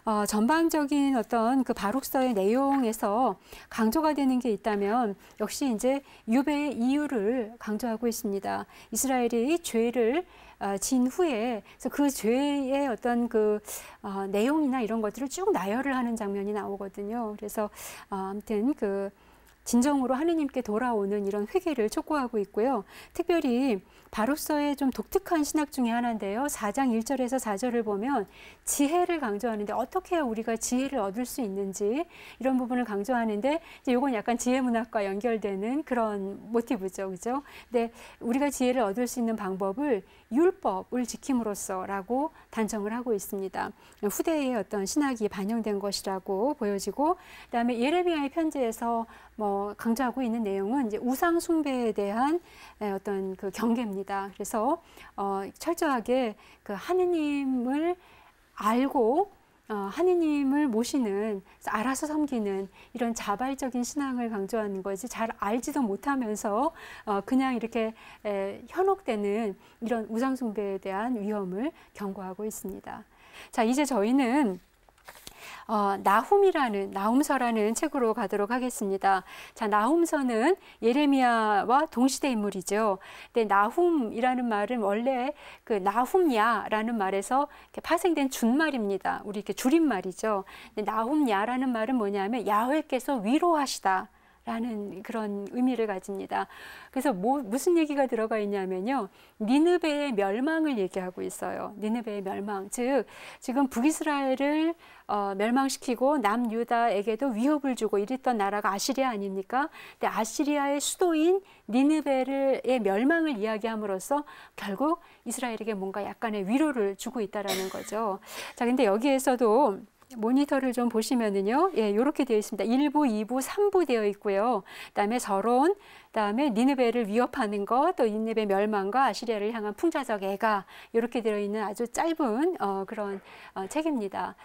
어, 전반적인 어떤 그 바록서의 내용에서 강조가 되는 게 있다면 역시 이제 유배의 이유를 강조하고 있습니다. 이스라엘이 죄를 어, 진 후에 그 죄의 어떤 그 어, 내용이나 이런 것들을 쭉 나열을 하는 장면이 나오거든요. 그래서 어, 아무튼 그 진정으로 하느님께 돌아오는 이런 회개를 촉구하고 있고요. 특별히 바로서의 좀 독특한 신학 중의 하나인데요. 4장 1절에서 4절을 보면 지혜를 강조하는데 어떻게 해야 우리가 지혜를 얻을 수 있는지 이런 부분을 강조하는데 이건 약간 지혜 문학과 연결되는 그런 모티브죠. 그죠? 근데 우리가 지혜를 얻을 수 있는 방법을 율법을 지킴으로써라고 단정을 하고 있습니다. 후대의 어떤 신학이 반영된 것이라고 보여지고 그다음에 예레미야의 편지에서 뭐 강조하고 있는 내용은 이제 우상 숭배에 대한 어떤 그 경계입니다. 그래서 어 철저하게 그 하느님을 알고 어, 하느님을 모시는 알아서 섬기는 이런 자발적인 신앙을 강조하는 거지 잘 알지도 못하면서 어, 그냥 이렇게 현혹되는 이런 우상숭배에 대한 위험을 경고하고 있습니다. 자 이제 저희는 어, 나훔이라는 나훔서라는 책으로 가도록 하겠습니다. 자, 나훔서는 예레미야와 동시대 인물이죠. 근데 나훔이라는 말은 원래 그 나훔야라는 말에서 파생된 준말입니다. 우리 이렇게 줄임말이죠. 근데 나훔야라는 말은 뭐냐면 야훼께서 위로하시다. 라는 그런 의미를 가집니다. 그래서 뭐, 무슨 얘기가 들어가 있냐면요. 니느베의 멸망을 얘기하고 있어요. 니느베의 멸망. 즉, 지금 북이스라엘을 어, 멸망시키고 남유다에게도 위협을 주고 이랬던 나라가 아시리아 아닙니까? 근데 아시리아의 수도인 니느베의 멸망을 이야기함으로써 결국 이스라엘에게 뭔가 약간의 위로를 주고 있다라는 거죠. 자, 근데 여기에서도 모니터를 좀 보시면은요. 예, 요렇게 되어 있습니다. 1부, 2부, 3부 되어 있고요. 그다음에 저론, 그다음에 니느베를 위협하는 것, 또 니느베 멸망과 아시리아를 향한 풍자적 애가 요렇게 되어 있는 아주 짧은 어, 그런 어, 책입니다.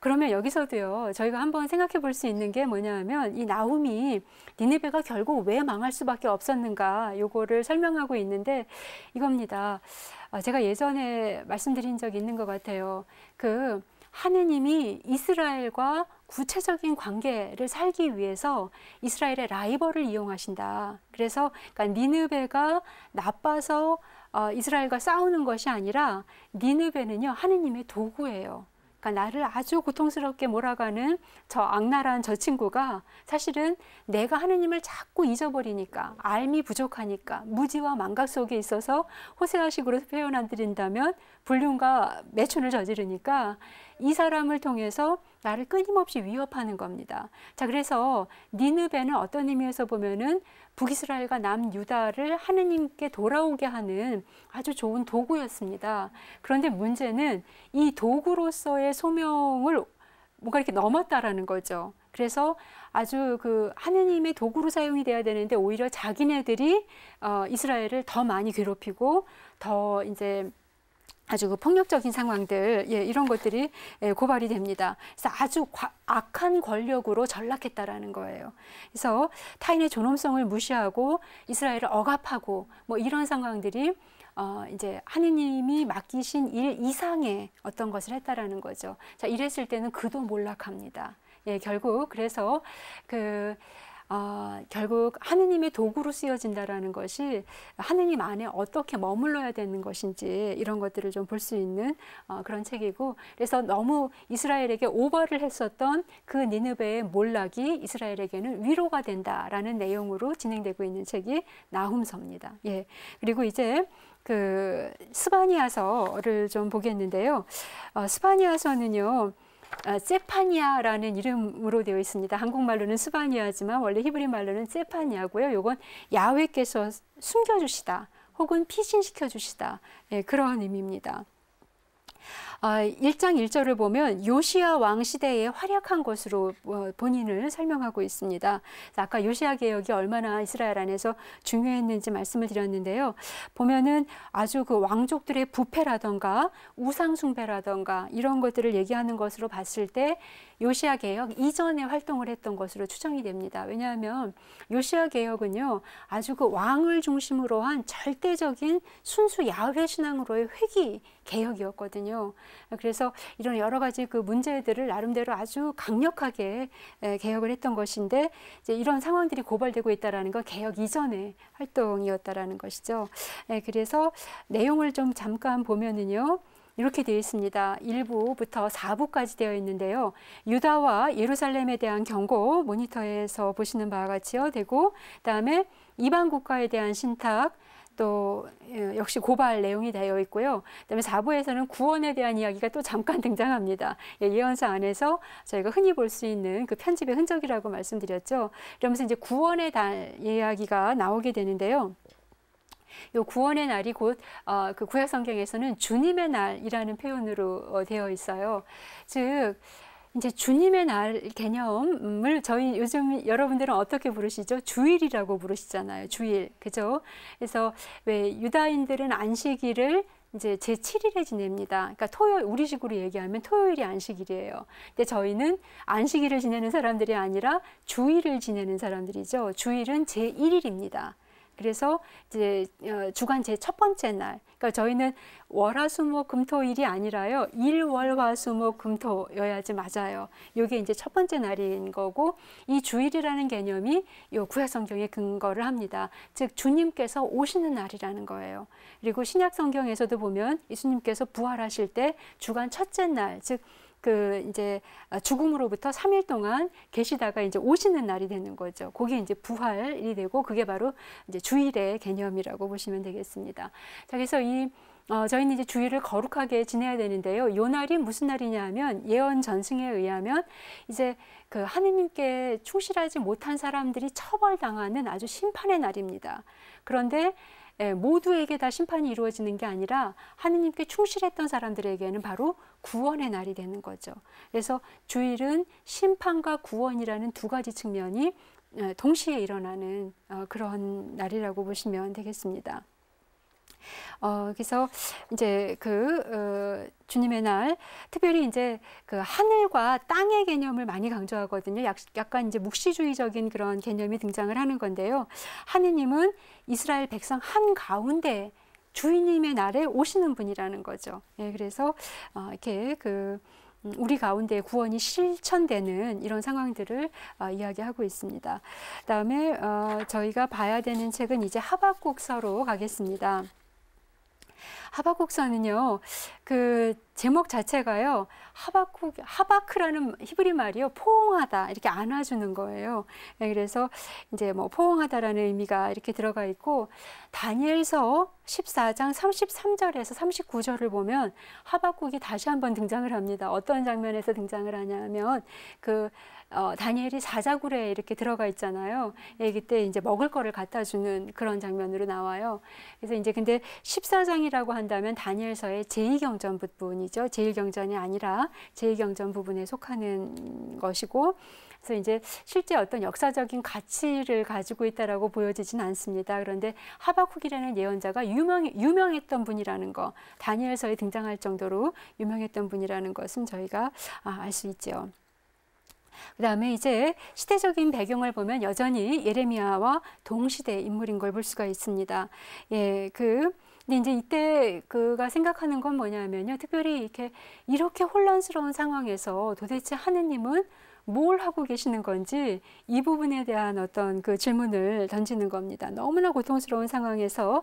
그러면 여기서도요, 저희가 한번 생각해 볼 수 있는 게 뭐냐 면이 나움이 니네베가 결국 왜 망할 수밖에 없었는가, 요거를 설명하고 있는데, 이겁니다. 어, 제가 예전에 말씀드린 적이 있는 것 같아요. 그, 하느님이 이스라엘과 구체적인 관계를 살기 위해서 이스라엘의 라이벌을 이용하신다. 그래서 그러니까 니느베가 나빠서 어, 이스라엘과 싸우는 것이 아니라 니느베는요 하느님의 도구예요. 그러니까 나를 아주 고통스럽게 몰아가는 저 악랄한 저 친구가 사실은 내가 하느님을 자꾸 잊어버리니까 알미 부족하니까 무지와 망각 속에 있어서 호세아식으로 표현한 드린다면 불륜과 매춘을 저지르니까 이 사람을 통해서 나를 끊임없이 위협하는 겁니다. 자 그래서 니느베는 어떤 의미에서 보면은 북이스라엘과 남유다를 하느님께 돌아오게 하는 아주 좋은 도구였습니다. 그런데 문제는 이 도구로서의 소명을 뭔가 이렇게 넘었다라는 거죠. 그래서 아주 그 하느님의 도구로 사용이 돼야 되는데 오히려 자기네들이 어, 이스라엘을 더 많이 괴롭히고 더 이제 아주 그 폭력적인 상황들 예, 이런 것들이 예, 고발이 됩니다. 그래서 아주 과, 악한 권력으로 전락했다라는 거예요. 그래서 타인의 존엄성을 무시하고 이스라엘을 억압하고 뭐 이런 상황들이 어, 이제 하느님이 맡기신 일 이상의 어떤 것을 했다라는 거죠. 자 이랬을 때는 그도 몰락합니다. 예, 결국 그래서 그 아, 결국 하느님의 도구로 쓰여진다라는 것이 하느님 안에 어떻게 머물러야 되는 것인지 이런 것들을 좀 볼 수 있는 어, 그런 책이고 그래서 너무 이스라엘에게 오버를 했었던 그 니느베의 몰락이 이스라엘에게는 위로가 된다라는 내용으로 진행되고 있는 책이 나훔서입니다. 예. 그리고 이제 그 스바니아서를 좀 보겠는데요. 어, 스바니아서는요. 아, 세파니아라는 이름으로 되어 있습니다. 한국말로는 스바니아지만 원래 히브리 말로는 세파니아고요. 요건 야외께서 숨겨주시다 혹은 피신시켜 주시다 예, 그런 의미입니다. 아, 1장 1절을 보면 요시아 왕 시대에 활약한 것으로 어, 본인을 설명하고 있습니다. 아까 요시아 개혁이 얼마나 이스라엘 안에서 중요했는지 말씀을 드렸는데요. 보면은 아주 그 왕족들의 부패라던가 우상숭배라던가 이런 것들을 얘기하는 것으로 봤을 때 요시아 개혁 이전에 활동을 했던 것으로 추정이 됩니다. 왜냐하면 요시아 개혁은요 아주 그 왕을 중심으로 한 절대적인 순수 야훼 신앙으로의 회기 개혁이었거든요. 그래서 이런 여러 가지 그 문제들을 나름대로 아주 강력하게 개혁을 했던 것인데 이제 이런 상황들이 고발되고 있다라는 건 개혁 이전의 활동이었다라는 것이죠. 그래서 내용을 좀 잠깐 보면은요. 이렇게 되어 있습니다. 1부부터 4부까지 되어 있는데요. 유다와 예루살렘에 대한 경고 모니터에서 보시는 바와 같이요. 되고 그다음에 이방 국가에 대한 신탁 또 예, 역시 고발 내용이 되어 있고요. 그다음에 4부에서는 구원에 대한 이야기가 또 잠깐 등장합니다. 예언서 안에서 저희가 흔히 볼 수 있는 그 편집의 흔적이라고 말씀드렸죠. 그러면서 이제 구원에 대 이야기가 나오게 되는데요. 요 구원의 날이 곧그 어, 구약 성경에서는 주님의 날이라는 표현으로 어, 되어 있어요. 즉 이제 주님의 날 개념을 저희 요즘 여러분들은 어떻게 부르시죠? 주일이라고 부르시잖아요. 주일. 그죠? 그래서 왜 유다인들은 안식일을 이제 제7일에 지냅니다. 그러니까 토요 우리식으로 얘기하면 토요일이 안식일이에요. 근데 저희는 안식일을 지내는 사람들이 아니라 주일을 지내는 사람들이죠. 주일은 제1일입니다. 그래서 이제 어, 주간 제 첫 번째 날, 그러니까 저희는 월화수목금토일이 아니라요 일월화수목금토여야지 맞아요. 이게 이제 첫 번째 날인 거고 이 주일이라는 개념이 요 구약성경에 근거를 합니다. 즉 주님께서 오시는 날이라는 거예요. 그리고 신약성경에서도 보면 예수님께서 부활하실 때 주간 첫째 날, 즉그 이제 아, 죽음으로부터 3일 동안 계시다가 이제 오시는 날이 되는 거죠. 그게 이제 부활이 되고 그게 바로 이제 주일의 개념이라고 보시면 되겠습니다. 자, 그래서 이 어, 저희는 이제 주일을 거룩하게 지내야 되는데요. 요 날이 무슨 날이냐 하면 예언 전승에 의하면 이제 그 하느님께 충실하지 못한 사람들이 처벌당하는 아주 심판의 날입니다. 그런데 예, 모두에게 다 심판이 이루어지는 게 아니라 하느님께 충실했던 사람들에게는 바로 구원의 날이 되는 거죠. 그래서 주일은 심판과 구원이라는 두 가지 측면이 어, 동시에 일어나는 어, 그런 날이라고 보시면 되겠습니다. 어, 그래서 이제 그 어, 주님의 날, 특별히 이제 그 하늘과 땅의 개념을 많이 강조하거든요. 약, 약간 이제 묵시주의적인 그런 개념이 등장을 하는 건데요. 하느님은 이스라엘 백성 한 가운데 주인님의 날에 오시는 분이라는 거죠. 예, 그래서 어, 이렇게 그 음, 우리 가운데 구원이 실천되는 이런 상황들을 어, 이야기하고 있습니다. 다음에 어, 저희가 봐야 되는 책은 이제 하박국서로 가겠습니다. 하박국서는요, 그 제목 자체가요, 하박국, 하박크라는 히브리 말이요, 포옹하다, 이렇게 안아주는 거예요. 예, 그래서 이제 뭐 포옹하다라는 의미가 이렇게 들어가 있고, 다니엘서 14장 33절에서 39절을 보면 하박국이 다시 한번 등장을 합니다. 어떤 장면에서 등장을 하냐면, 그, 어, 다니엘이 사자굴에 이렇게 들어가 있잖아요. 예, 그때 이제 먹을 거를 갖다 주는 그런 장면으로 나와요. 그래서 이제 근데 14장이라고 한 한다면 다니엘서의 제2경전 부분이죠. 제1경전이 아니라 제2경전 부분에 속하는 것이고 그래서 이제 실제 어떤 역사적인 가치를 가지고 있다라고 보여지진 않습니다. 그런데 하박국이라는 예언자가 유명 유명했던 분이라는 거, 다니엘서에 등장할 정도로 유명했던 분이라는 것은 저희가 아, 알수있지그 다음에 이제 시대적인 배경을 보면 여전히 예레미야와 동시대 인물인 걸 볼 수가 있습니다. 예, 그 근데 이제 이때 그가 생각하는 건 뭐냐면요. 특별히 이렇게 이렇게 혼란스러운 상황에서 도대체 하느님은 뭘 하고 계시는 건지 이 부분에 대한 어떤 그 질문을 던지는 겁니다. 너무나 고통스러운 상황에서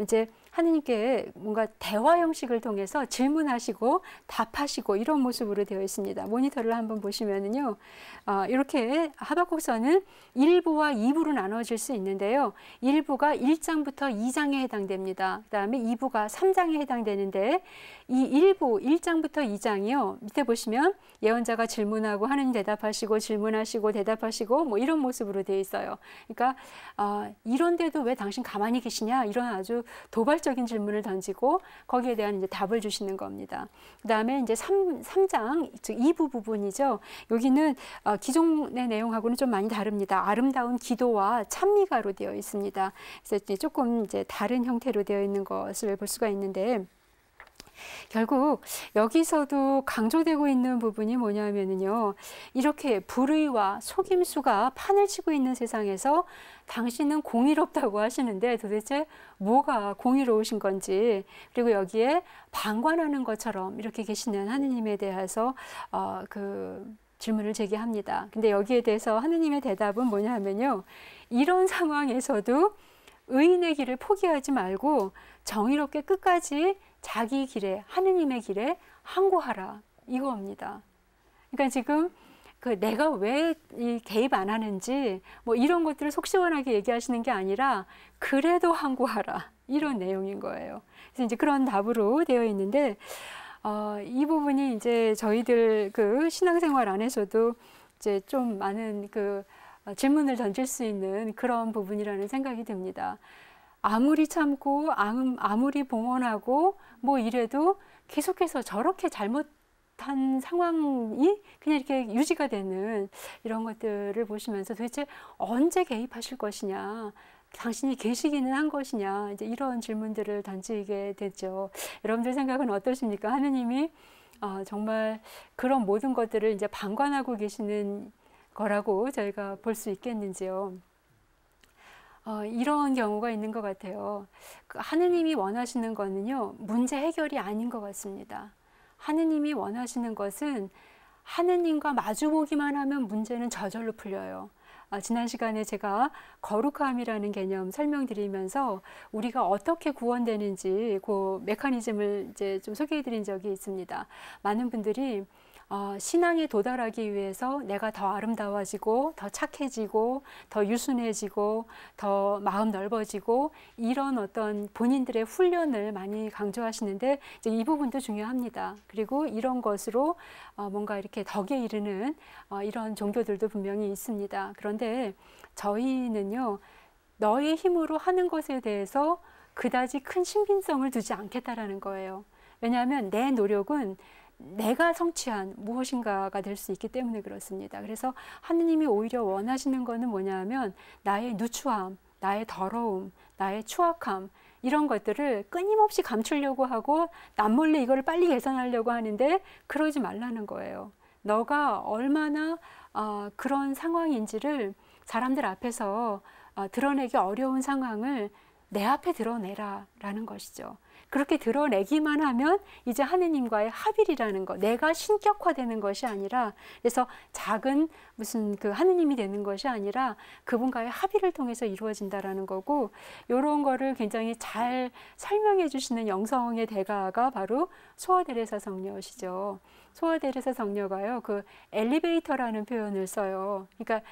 이제 하느님께 뭔가 대화 형식을 통해서 질문하시고 답하시고 이런 모습으로 되어 있습니다. 모니터를 한번 보시면은요. 어, 이렇게 하박국서는 1부와 2부로 나눠질 수 있는데요. 1부가 1장부터 2장에 해당됩니다. 그다음에 2부가 3장에 해당되는데 이 1부 1장부터 2장이요. 밑에 보시면 예언자가 질문하고 하느님 대답하시고 질문하시고 대답하시고 뭐 이런 모습으로 되어 있어요. 그러니까 어, 이런데도 왜 당신 가만히 계시냐 이런 아주 도발 철학적인 질문을 던지고 거기에 대한 이제 답을 주시는 겁니다. 그 다음에 이제 3, 3장, 즉 2부 부분이죠. 여기는 어, 기존의 내용하고는 좀 많이 다릅니다. 아름다운 기도와 찬미가로 되어 있습니다. 그래서 이제 조금 이제 다른 형태로 되어 있는 것을 볼 수가 있는데 결국 여기서도 강조되고 있는 부분이 뭐냐면요. 이렇게 불의와 속임수가 판을 치고 있는 세상에서 당신은 공의롭다고 하시는데 도대체 뭐가 공의로우신 건지 그리고 여기에 방관하는 것처럼 이렇게 계시는 하느님에 대해서 어, 그 질문을 제기합니다. 근데 여기에 대해서 하느님의 대답은 뭐냐 하면요. 이런 상황에서도 의인의 길을 포기하지 말고 정의롭게 끝까지 자기 길에 하느님의 길에 항구하라 이거입니다. 그러니까 지금 그 내가 왜이 개입 안 하는지 뭐 이런 것들을 속 시원하게 얘기하시는 게 아니라 그래도 항구하라 이런 내용인 거예요. 그래서 이제 그런 답으로 되어 있는데 어, 이 부분이 이제 저희들 그 신앙생활 안에서도 이제 좀 많은 그 어, 질문을 던질 수 있는 그런 부분이라는 생각이 듭니다. 아무리 참고 아무리 봉헌하고 뭐 이래도 계속해서 저렇게 잘못한 상황이 그냥 이렇게 유지가 되는 이런 것들을 보시면서 도대체 언제 개입하실 것이냐 당신이 계시기는 한 것이냐 이제 이런 질문들을 던지게 됐죠. 여러분들 생각은 어떠십니까? 하느님이 어, 정말 그런 모든 것들을 이제 방관하고 계시는 거라고 저희가 볼 수 있겠는지요. 어, 이런 경우가 있는 것 같아요. 그 하느님이 원하시는 거는요, 문제 해결이 아닌 것 같습니다. 하느님이 원하시는 것은 하느님과 마주보기만 하면 문제는 저절로 풀려요. 아, 지난 시간에 제가 거룩함이라는 개념 설명드리면서 우리가 어떻게 구원되는지 그 메커니즘을 이제 좀 소개해드린 적이 있습니다. 많은 분들이 어, 신앙에 도달하기 위해서 내가 더 아름다워지고 더 착해지고 더 유순해지고 더 마음 넓어지고 이런 어떤 본인들의 훈련을 많이 강조하시는데 이 부분도 중요합니다. 그리고 이런 것으로 어, 뭔가 이렇게 덕에 이르는 어, 이런 종교들도 분명히 있습니다. 그런데 저희는요 너의 힘으로 하는 것에 대해서 그다지 큰 신빙성을 두지 않겠다라는 거예요. 왜냐하면 내 노력은 내가 성취한 무엇인가가 될 수 있기 때문에 그렇습니다. 그래서 하느님이 오히려 원하시는 거는 뭐냐면 나의 누추함, 나의 더러움, 나의 추악함 이런 것들을 끊임없이 감추려고 하고 남몰래 이걸 빨리 개선하려고 하는데 그러지 말라는 거예요. 너가 얼마나 어, 그런 상황인지를 사람들 앞에서 어, 드러내기 어려운 상황을 내 앞에 드러내라라는 것이죠. 그렇게 드러내기만 하면 이제 하느님과의 합일이라는 것, 내가 신격화되는 것이 아니라 그래서 작은 무슨 그 하느님이 되는 것이 아니라 그분과의 합의를 통해서 이루어진다라는 거고 이런 거를 굉장히 잘 설명해 주시는 영성의 대가가 바로 소아데레사 성녀시죠. 소아 데레사 장녀가요. 그 엘리베이터라는 표현을 써요. 그러니까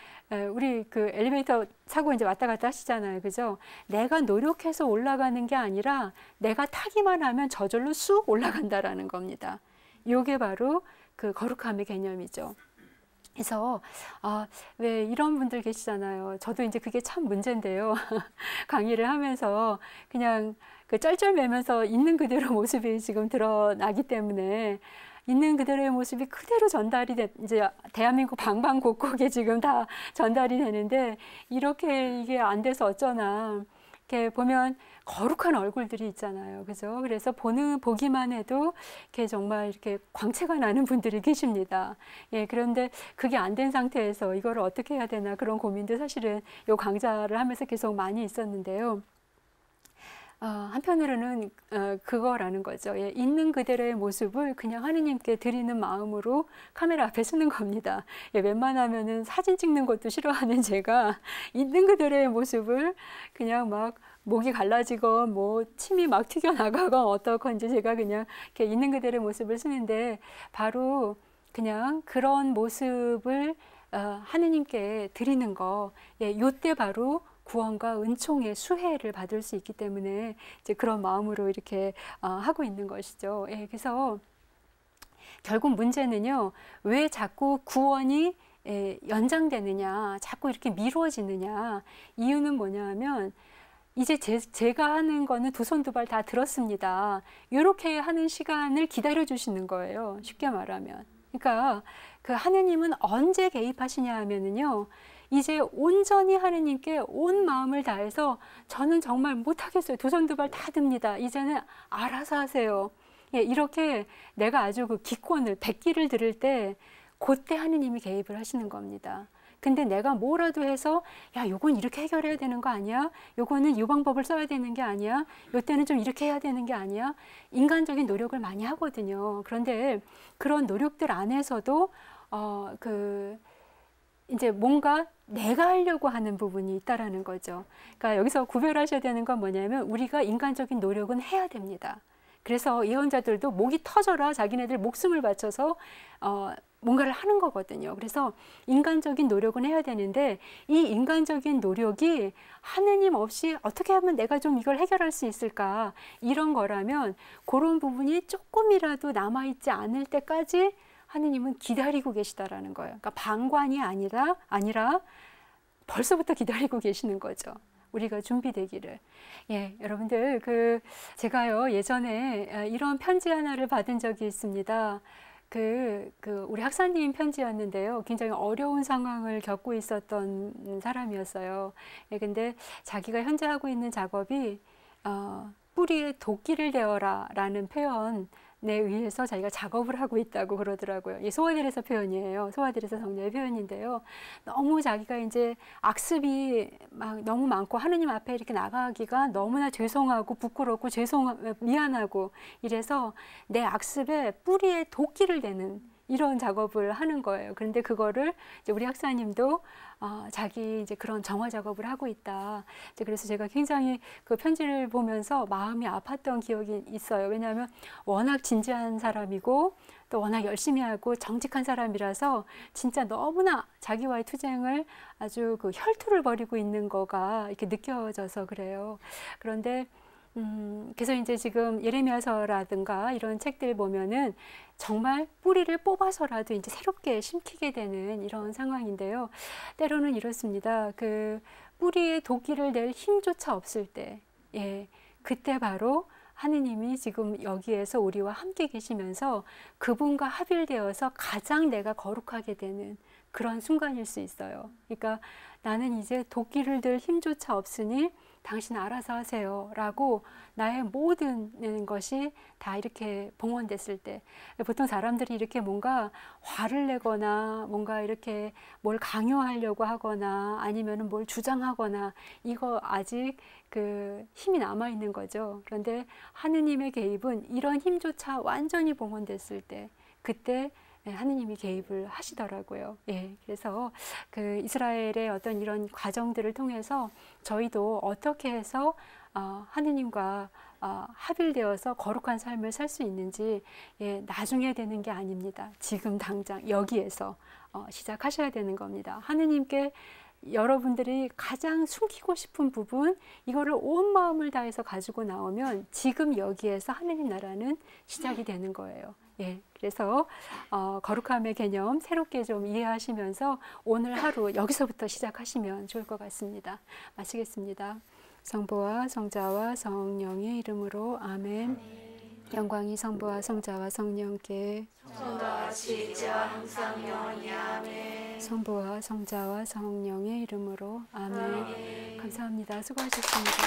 우리 그 엘리베이터 사고 이제 왔다 갔다 하시잖아요. 그죠? 내가 노력해서 올라가는 게 아니라 내가 타기만 하면 저절로 쑥 올라간다라는 겁니다. 이게 바로 그 거룩함의 개념이죠. 그래서 아, 왜 이런 분들 계시잖아요. 저도 이제 그게 참 문제인데요. 강의를 하면서 그냥 그 쩔쩔매면서 있는 그대로 모습이 지금 드러나기 때문에 있는 그대로의 모습이 그대로 전달이 돼, 이제 대한민국 방방곡곡에 지금 다 전달이 되는데 이렇게 이게 안 돼서 어쩌나 이렇게 보면 거룩한 얼굴들이 있잖아요. 그죠? 그래서 보는, 보기만 해도 이렇게 정말 이렇게 광채가 나는 분들이 계십니다. 예, 그런데 그게 안 된 상태에서 이걸 어떻게 해야 되나 그런 고민도 사실은 요 강좌를 하면서 계속 많이 있었는데요. 어, 한편으로는 어, 그거라는 거죠. 예, 있는 그대로의 모습을 그냥 하느님께 드리는 마음으로 카메라 앞에 서는 겁니다. 예, 웬만하면은 사진 찍는 것도 싫어하는 제가 있는 그대로의 모습을 그냥 막 목이 갈라지고 뭐 침이 막 튀겨나가건 어떡건지 제가 그냥 이렇게 있는 그대로의 모습을 쓰는데 바로 그냥 그런 모습을 어, 하느님께 드리는 거, 예, 요때 바로 구원과 은총의 수혜를 받을 수 있기 때문에 이제 그런 마음으로 이렇게 아, 하고 있는 것이죠. 예, 그래서 결국 문제는요, 왜 자꾸 구원이 예, 연장되느냐, 자꾸 이렇게 미루어지느냐, 이유는 뭐냐 하면, 이제 제, 가 하는 거는 두 손 두 발 다 들었습니다. 이렇게 하는 시간을 기다려 주시는 거예요. 쉽게 말하면. 그러니까 그 하느님은 언제 개입하시냐 하면은 이제 온전히 하느님께 온 마음을 다해서 저는 정말 못하겠어요. 두 손 두 발 다 듭니다. 이제는 알아서 하세요. 예, 이렇게 내가 아주 그 기권을, 백기를 들을 때 그때 하느님이 개입을 하시는 겁니다. 근데 내가 뭐라도 해서 야 요건 이렇게 해결해야 되는 거 아니야? 요거는 요 방법을 써야 되는 게 아니야? 요때는 좀 이렇게 해야 되는 게 아니야? 인간적인 노력을 많이 하거든요. 그런데 그런 노력들 안에서도 어 그 이제 뭔가 내가 하려고 하는 부분이 있다라는 거죠. 그러니까 여기서 구별하셔야 되는 건 뭐냐면 우리가 인간적인 노력은 해야 됩니다. 그래서 예언자들도 목이 터져라 자기네들 목숨을 바쳐서 어, 뭔가를 하는 거거든요. 그래서 인간적인 노력은 해야 되는데 이 인간적인 노력이 하느님 없이 어떻게 하면 내가 좀 이걸 해결할 수 있을까 이런 거라면 그런 부분이 조금이라도 남아있지 않을 때까지 하느님은 기다리고 계시다라는 거예요. 그러니까 방관이 아니라 아니라 벌써부터 기다리고 계시는 거죠. 우리가 준비되기를. 예, 여러분들 그 제가요 예전에 이런 편지 하나를 받은 적이 있습니다. 그, 그 우리 학사님 편지였는데요. 굉장히 어려운 상황을 겪고 있었던 사람이었어요. 예, 근데 자기가 현재 하고 있는 작업이 어, 뿌리에 도끼를 대어라 라는 표현 내 의해서 자기가 작업을 하고 있다고 그러더라고요. 이 소아들에서 표현이에요. 소아들에서 성녀의 표현인데요. 너무 자기가 이제 악습이 막 너무 많고 하느님 앞에 이렇게 나가기가 너무나 죄송하고 부끄럽고 죄송 미안하고 이래서 내 악습에 뿌리에 도끼를 대는 이런 작업을 하는 거예요. 그런데 그거를 이제 우리 학사님도 어, 자기 이제 그런 정화 작업을 하고 있다. 그래서 제가 굉장히 그 편지를 보면서 마음이 아팠던 기억이 있어요. 왜냐하면 워낙 진지한 사람이고 또 워낙 열심히 하고 정직한 사람이라서 진짜 너무나 자기와의 투쟁을 아주 그 혈투를 벌이고 있는 거가 이렇게 느껴져서 그래요. 그런데 음, 그래서 이제 지금 예레미야서라든가 이런 책들 보면은 정말 뿌리를 뽑아서라도 이제 새롭게 심키게 되는 이런 상황인데요. 때로는 이렇습니다. 그 뿌리에 도끼를 낼 힘조차 없을 때, 예, 그때 바로 하느님이 지금 여기에서 우리와 함께 계시면서 그분과 합일되어서 가장 내가 거룩하게 되는 그런 순간일 수 있어요. 그러니까 나는 이제 도끼를 들 힘조차 없으니 당신 알아서 하세요. 라고 나의 모든 것이 다 이렇게 봉헌됐을 때 보통 사람들이 이렇게 뭔가 화를 내거나 뭔가 이렇게 뭘 강요하려고 하거나 아니면 뭘 주장하거나 이거 아직 그 힘이 남아 있는 거죠. 그런데 하느님의 개입은 이런 힘조차 완전히 봉헌됐을 때 그때 예, 하느님이 개입을 하시더라고요. 예, 그래서 그 이스라엘의 어떤 이런 과정들을 통해서 저희도 어떻게 해서 어, 하느님과 어, 합일되어서 거룩한 삶을 살 수 있는지 예, 나중에 되는 게 아닙니다. 지금 당장 여기에서 어, 시작하셔야 되는 겁니다. 하느님께 여러분들이 가장 숨기고 싶은 부분 이거를 온 마음을 다해서 가지고 나오면 지금 여기에서 하느님 나라는 시작이 되는 거예요. 예, 그래서 어, 거룩함의 개념 새롭게 좀 이해하시면서 오늘 하루 여기서부터 시작하시면 좋을 것 같습니다. 마치겠습니다. 성부와 성자와 성령의 이름으로 아멘. 아멘. 영광이 성부와 성자와 성령께 성부와 성부와 성자와 성령의 이름으로 아멘. 아멘. 감사합니다. 수고하셨습니다.